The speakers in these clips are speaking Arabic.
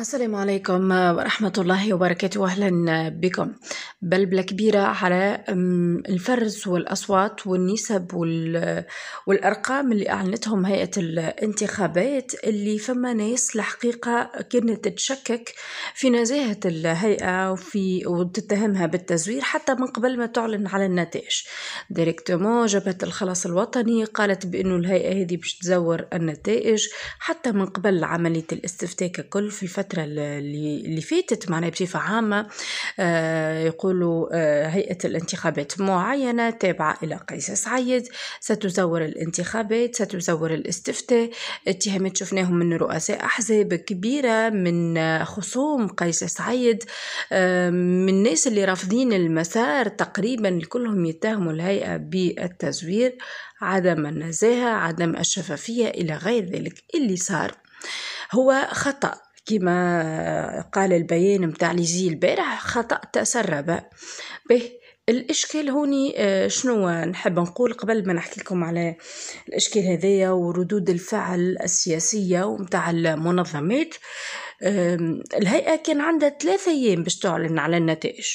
السلام عليكم ورحمة الله وبركاته أهلا بكم بلبلة كبيرة على الفرز والأصوات والنسب والأرقام اللي أعلنتهم هيئة الانتخابات اللي فما ناس الحقيقة كانت تشكك في نزاهة الهيئة وفي وتتهمها بالتزوير حتى من قبل ما تعلن على النتائج ديريكتومون جبهة الخلاص الوطني قالت بأنه الهيئة هذه باش تزور النتائج حتى من قبل عملية الاستفتاء ككل في الفترة اللي فاتت معناها بصفة عامة آه تقول آه، هيئة الانتخابات معينة تابعة إلى قيس سعيد ستزور الانتخابات ستزور الاستفتاء اتهامات شفناهم من رؤساء أحزاب كبيرة من خصوم قيس سعيد من الناس اللي رافضين المسار تقريبا كلهم يتهموا الهيئة بالتزوير عدم النزاهة عدم الشفافية إلى غير ذلك اللي صار هو خطأ كما قال البيان متاع ليزي البارح خطأ تسرب به الاشكال هوني آه، شنو نحب نقول قبل ما نحكي لكم على الاشكال هذايا وردود الفعل السياسيه ومتاع المنظمات الهيئه كان عندها ثلاثة ايام باش تعلن على النتائج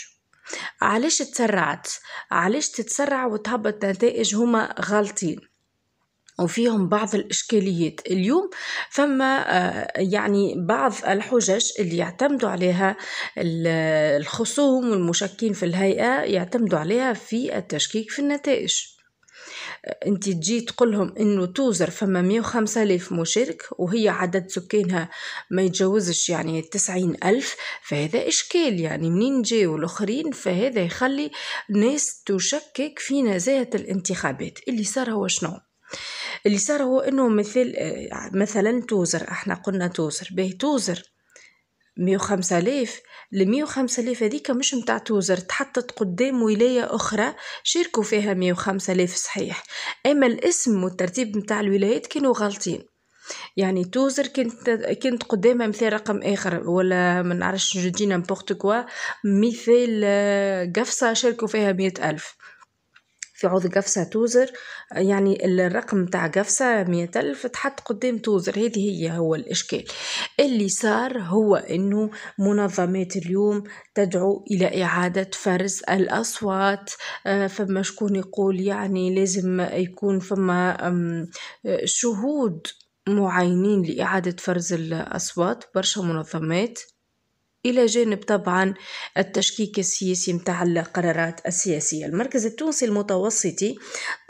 علاش تسرعت علاش تتسرع وتهبط نتائج هما غالطين وفيهم بعض الإشكاليات اليوم فما آه، يعني بعض الحجج اللي يعتمدوا عليها الخصوم والمشكين في الهيئة يعتمدوا عليها في التشكيك في النتائج انت تجي تقولهم انه توزر فما 105 ألف مشارك وهي عدد سكانها ما يتجاوزش يعني 90 ألف فهذا إشكال يعني منين جاوا الآخرين فهذا يخلي ناس تشكك في نزاهة الانتخابات اللي صار هو شنو اللي صار هو انه مثل آه، مثلا توزر احنا قلنا توزر به توزر مية وخمسة آلاف المية وخمسة آلاف هذيك مش متاع توزر تحطت قدام ولاية أخرى شاركوا فيها مية وخمسة آلاف صحيح أما الاسم والترتيب متاع الولايات كانوا غالطين يعني توزر كنت كنت قدامها مثال رقم اخر ولا ما نعرفش جدينا دي كوا مثال آه، قفصه شاركوا فيها مئة الف في عوض قفصة توزر يعني الرقم تاع قفصة مئة ألف تحط قدام توزر هذه هي هو الإشكال اللي صار هو أنه منظمات اليوم تدعو إلى إعادة فرز الأصوات آه، فما شكون يقول يعني لازم يكون فما شهود معينين لإعادة فرز الأصوات برشا منظمات إلى جانب طبعا التشكيك السياسي متاع القرارات السياسية المركز التونسي المتوسطي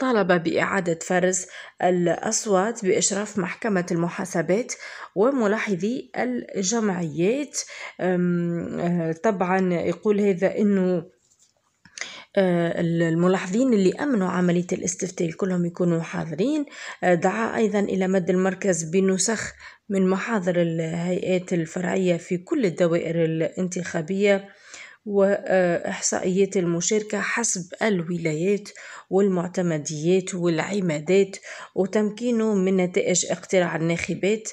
طالب بإعادة فرز الأصوات بإشراف محكمة المحاسبات وملاحظي الجمعيات آه، طبعا يقول هذا أنه آه، الملاحظين اللي أمنوا عملية الاستفتاء كلهم يكونوا حاضرين آه، دعا أيضا إلى مد المركز بنسخ من محاضر الهيئات الفرعية في كل الدوائر الانتخابية وإحصائيات آه، المشاركة حسب الولايات والمعتمديات والعمادات وتمكينه من نتائج اقتراع الناخبات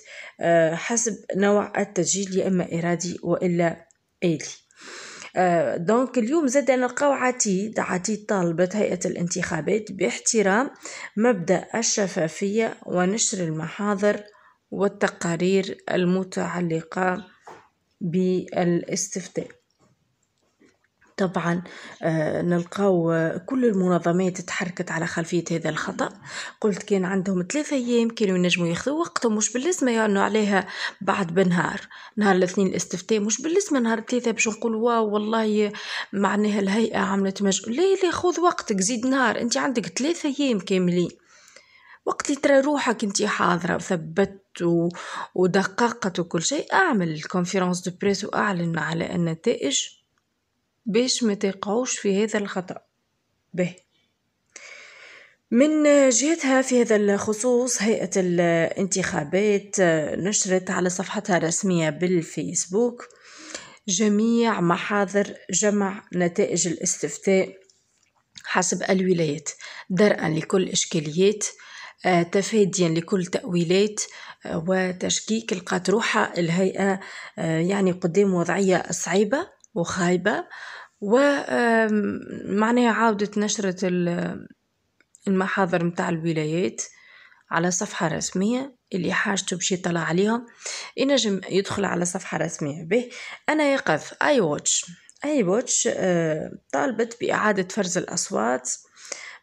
حسب نوع التسجيل يا إما إرادي وإلا آلي آه، دونك اليوم زاد نلقاو عتيد عتيد طالبت هيئة الانتخابات باحترام مبدأ الشفافية ونشر المحاضر والتقارير المتعلقة بالاستفتاء طبعا آه، نلقاو آه، كل المنظمات تحركت على خلفية هذا الخطأ قلت كان عندهم ثلاثة أيام كانوا ينجموا ياخذوا وقتهم مش باللزمة يعنوا عليها بعد بنهار نهار الاثنين الاستفتاء مش باللزمة نهار الثلاثة باش نقول واو والله معناها الهيئة عملت مجهود لا لا خذ وقتك زيد نهار انت عندك ثلاثة أيام كاملين وقت اللي ترى روحك انت حاضره وثبت ودققت وكل شيء اعمل الكونفيرونس دو بريس واعلن على النتائج باش ما تقعوش في هذا الخطأ به من جهتها في هذا الخصوص هيئة الانتخابات نشرت على صفحتها الرسمية بالفيسبوك جميع محاضر جمع نتائج الاستفتاء حسب الولايات درءا لكل إشكاليات آه، تفاديا لكل تأويلات آه، وتشكيك القاتروحة الهيئة آه، يعني قدام وضعية صعيبة وخايبة ومعناها عاودت نشرت المحاضر متاع الولايات على صفحة رسمية اللي حاجته باش يطلع عليهم ينجم يدخل على صفحة رسمية به أنا يقظ أي واتش أي واتش طالبت بإعادة فرز الأصوات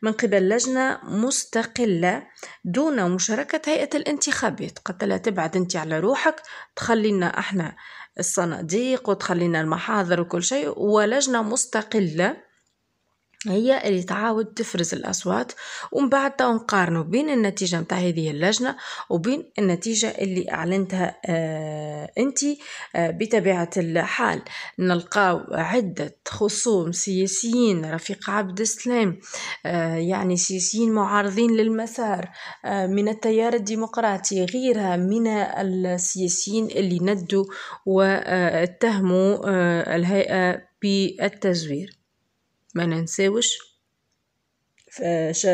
من قبل لجنة مستقلة دون مشاركة هيئة الانتخابات قلت لها تبعد انت على روحك تخلينا احنا الصناديق وتخلينا المحاضر وكل شيء ولجنة مستقلة هي اللي تعاود تفرز الأصوات ومن بعد تو نقارنوا بين النتيجة متاع هذه اللجنة وبين النتيجة اللي أعلنتها آه أنت آه بطبيعة الحال نلقاو عدة خصوم سياسيين رفيق عبد السلام آه يعني سياسيين معارضين للمسار آه من التيار الديمقراطي غيرها من السياسيين اللي ندوا واتهموا آه الهيئة بالتزوير ما ننساوش فش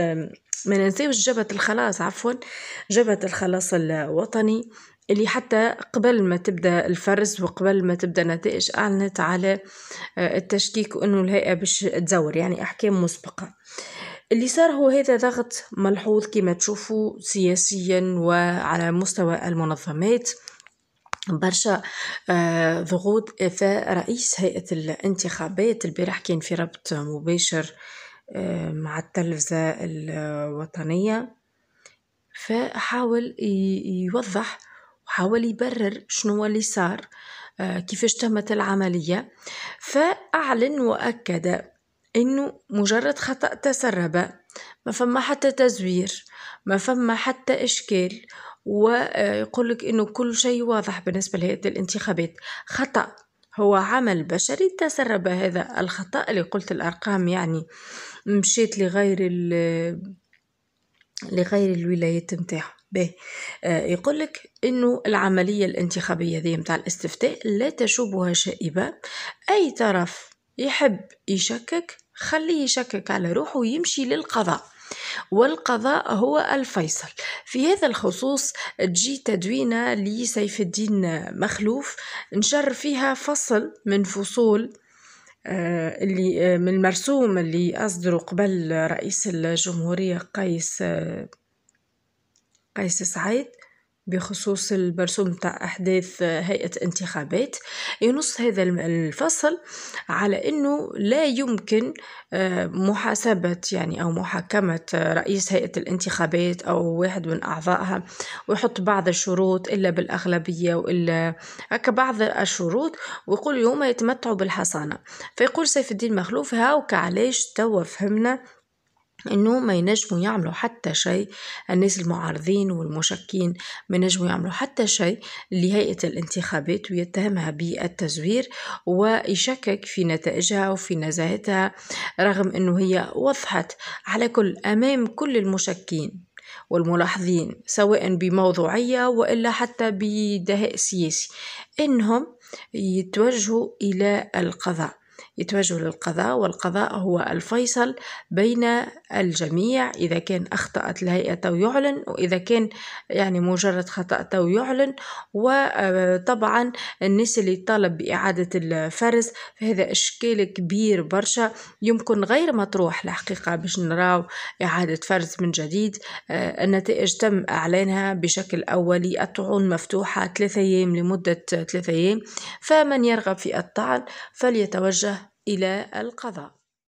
ما ننساوش جبهة الخلاص عفوا جبهة الخلاص الوطني اللي حتى قبل ما تبدا الفرز وقبل ما تبدا النتائج اعلنت على آه، التشكيك انه الهيئه باش تزور يعني احكام مسبقه اللي صار هو هذا ضغط ملحوظ كما تشوفوا سياسيا وعلى مستوى المنظمات برشا آه، ضغوط اثاء رئيس هيئه الانتخابات البارح كان في ربط مباشر آه، مع التلفزه الوطنيه فحاول يوضح وحاول يبرر شنو اللي صار آه، كيفاش تمت العمليه فاعلن واكد انه مجرد خطا تسرب ما فما حتى تزوير ما فما حتى اشكال ويقول لك انه كل شيء واضح بالنسبه لهيئه الانتخابات خطا هو عمل بشري تسرب هذا الخطا اللي قلت الارقام يعني مشيت لغير لغير الولايات نتاعهم به يقول لك انه العمليه الانتخابيه هذه متاع الاستفتاء لا تشوبها شائبه اي طرف يحب يشكك خليه يشكك على روحه ويمشي للقضاء والقضاء هو الفيصل في هذا الخصوص تجي تدوينة لسيف الدين مخلوف نشر فيها فصل من فصول آه، اللي آه، من المرسوم اللي أصدره قبل رئيس الجمهورية قيس آه، قيس سعيد بخصوص البرسوم تاع أحداث هيئة انتخابات ينص هذا الفصل على أنه لا يمكن آه، محاسبة يعني أو محاكمة رئيس هيئة الانتخابات أو واحد من أعضائها ويحط بعض الشروط إلا بالأغلبية وإلا هكا بعض الشروط ويقول يوم يتمتعوا بالحصانة فيقول سيف الدين مخلوف هاوك علاش توا فهمنا انه ما ينجموا يعملوا حتى شيء الناس المعارضين والمشكين ما ينجموا يعملوا حتى شيء لهيئه الانتخابات ويتهمها بالتزوير ويشكك في نتائجها وفي نزاهتها رغم انه هي وضحت على كل امام كل المشكين والملاحظين سواء بموضوعيه والا حتى بدهاء سياسي انهم يتوجهوا الى القضاء يتوجه للقضاء والقضاء هو الفيصل بين الجميع إذا كان أخطأت الهيئة يعلن وإذا كان يعني مجرد خطأ يعلن وطبعا الناس اللي طالب بإعادة الفرز فهذا إشكال كبير برشا يمكن غير مطروح الحقيقة باش نراو إعادة فرز من جديد آه، النتائج تم إعلانها بشكل أولي الطعون مفتوحة ثلاثة أيام لمدة ثلاثة أيام فمن يرغب في الطعن فليتوجه إلى القضاء